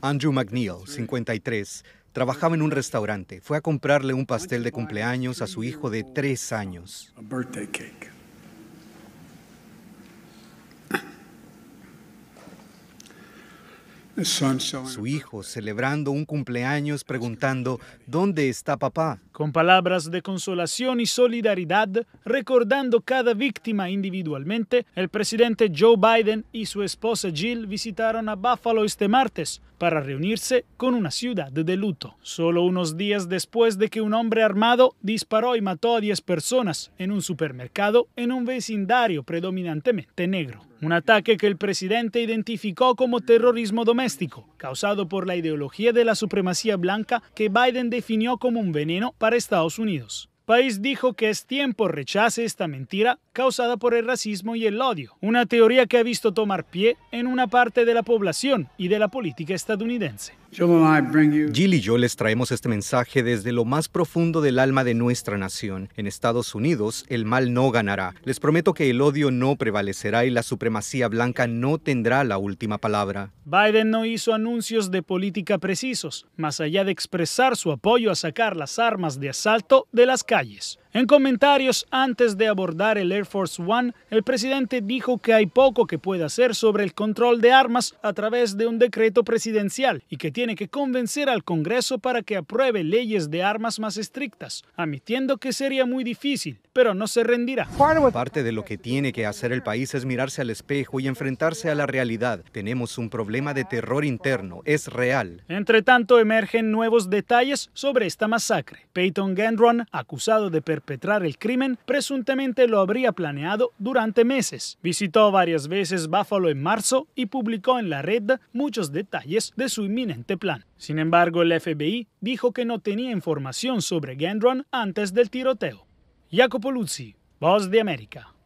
Andrew McNeil. 53. Trabajaba en un restaurante. Fue a comprarle un pastel de cumpleaños a su hijo de tres años. su hijo celebrando un cumpleaños preguntando, ¿dónde está papá? Con palabras de consolación y solidaridad, recordando cada víctima individualmente, el presidente Joe Biden y su esposa Jill visitaron a Buffalo este martes para reunirse con una ciudad de luto, solo unos días después de que un hombre armado disparó y mató a 10 personas en un supermercado en un vecindario predominantemente negro un ataque que el presidente identificó como terrorismo doméstico, causado por la ideología de la supremacía blanca que Biden definió como un veneno para Estados Unidos. País dijo que es tiempo rechace esta mentira causada por el racismo y el odio, una teoría que ha visto tomar pie en una parte de la población y de la política estadounidense. Jill y yo les traemos este mensaje desde lo más profundo del alma de nuestra nación. En Estados Unidos, el mal no ganará. Les prometo que el odio no prevalecerá y la supremacía blanca no tendrá la última palabra. Biden no hizo anuncios de política precisos, más allá de expresar su apoyo a sacar las armas de asalto de las calles. En comentarios antes de abordar el Air Force One, el presidente dijo que hay poco que pueda hacer sobre el control de armas a través de un decreto presidencial y que tiene que convencer al Congreso para que apruebe leyes de armas más estrictas, admitiendo que sería muy difícil, pero no se rendirá. Parte de lo que tiene que hacer el país es mirarse al espejo y enfrentarse a la realidad. Tenemos un problema de terror interno, es real. Entre tanto, emergen nuevos detalles sobre esta masacre. Peyton Gendron, acusado de perpetrar el crimen presuntamente lo habría planeado durante meses. Visitó varias veces Buffalo en marzo y publicó en la red muchos detalles de su inminente plan. Sin embargo, el FBI dijo que no tenía información sobre Gendron antes del tiroteo. Jacopo Luzzi, Voz de América.